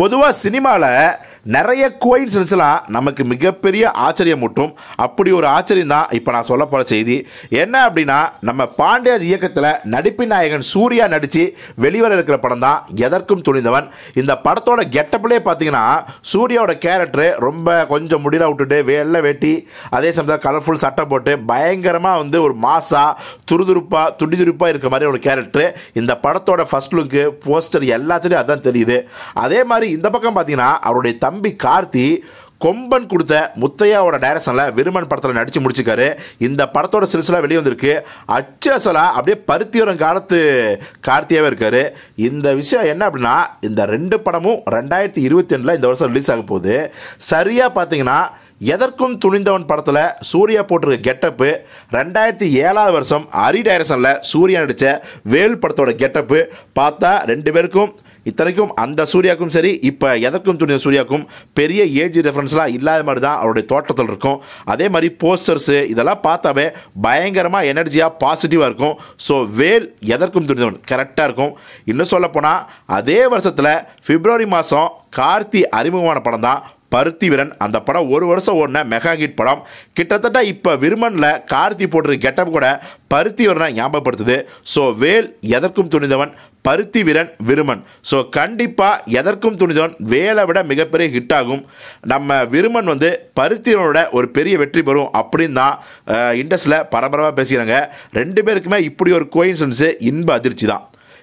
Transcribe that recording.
பொதுவாக சினிமாவில் நிறைய கோயின்சிடன்ஸ்லாம் நமக்கு மிகப்பெரிய ஆச்சரியம் மட்டும் அப்படி ஒரு ஆச்சரியம் தான் இப்போ நான் சொல்ல போகிற செய்தி என்ன அப்படின்னா நம்ம பாண்டியாஜ் இயக்கத்தில் நடிப்பின் நாயகன் சூர்யா நடித்து வெளிவர இருக்கிற படம் தான் எதற்கும் துணிந்தவன் இந்த படத்தோட கெட்டப்பிலே பார்த்தீங்கன்னா சூர்யாவோட கேரக்டர் ரொம்ப கொஞ்சம் முடியல விட்டுட்டு வெள்ளை வெட்டி அதே சமயத்தில் கலர்ஃபுல் சட்டை போட்டு பயங்கரமாக வந்து ஒரு மாசாக துருதுருப்பாக துடிதுருப்பாக இருக்கிற மாதிரி ஒரு கேரக்டர் இந்த படத்தோட ஃபஸ்ட் லுக்கு போஸ்டர் எல்லாத்துலேயும் அதான் தெரியுது அதே மாதிரி இந்த பக்கம் பார்த்தீங்கன்னா அவருடைய தம்பி கார்த்தி கொம்பன் கொடுத்த முத்தையாவோட டைரக்ஷனில் விருமன் படத்தில் நடித்து முடிச்சிருக்காரு இந்த படத்தோட சிறுசிலாக வெளியே வந்திருக்கு அச்சசலா அப்படியே பருத்தி வரும் காலத்து கார்த்தியாகவே இருக்கார் இந்த விஷயம் என்ன அப்படின்னா இந்த ரெண்டு படமும் ரெண்டாயிரத்தி இருபத்தி ரெண்டில் இந்த வருஷம் ரிலீஸ் ஆக போகுது சரியாக பார்த்தீங்கன்னா எதற்கும் துணிந்தவன் படத்தில் சூர்யா போட்டிருக்க கெட்டப்பு ரெண்டாயிரத்தி ஏழாவது வருஷம் அரி டைரக்ஷனில் சூர்யா நடித்த வேல் படத்தோட கெட்டப்பு பார்த்தா ரெண்டு பேருக்கும் இத்தனைக்கும் அந்த சூர்யாக்கும் சரி இப்போ எதற்கும் துணிந்த சூர்யாக்கும் பெரிய ஏஜ் ரெஃபரன்ஸ்லாம் இல்லாத மாதிரி தான் அவருடைய தோற்றத்தில் இருக்கும் அதே மாதிரி போஸ்டர்ஸு இதெல்லாம் பார்த்தாவே பயங்கரமாக எனர்ஜியாக பாசிட்டிவாக இருக்கும் ஸோ வேல் எதற்கும் துணிந்தவன் கரெக்டாக இருக்கும் இன்னும் போனால் அதே வருஷத்தில் பிப்ரவரி மாதம் கார்த்தி அறிமுகமான படம் தான் பருத்திவிரன் அந்த படம் ஒரு வருஷம் ஓடின மெகா ஹிட் படம் கிட்டத்தட்ட இப்போ விருமனில் கார்த்தி போடுற கெட்டப் கூட பருத்திவிரனை ஞாபகப்படுத்துது ஸோ வேல் எதற்கும் துணிந்தவன் பருத்தி வீரன் விருமன் ஸோ கண்டிப்பாக எதற்கும் துணிதவன் வேலை விட மிகப்பெரிய ஹிட் ஆகும் நம்ம விருமன் வந்து பருத்திவனோட ஒரு பெரிய வெற்றி பெறும் அப்படின்னு தான் இண்டஸ்ட்ரியில் பரபரப்பாக பேசுகிறாங்க ரெண்டு பேருக்குமே இப்படி ஒரு கோயின்சன்ஸு இன்ப அதிர்ச்சி தான்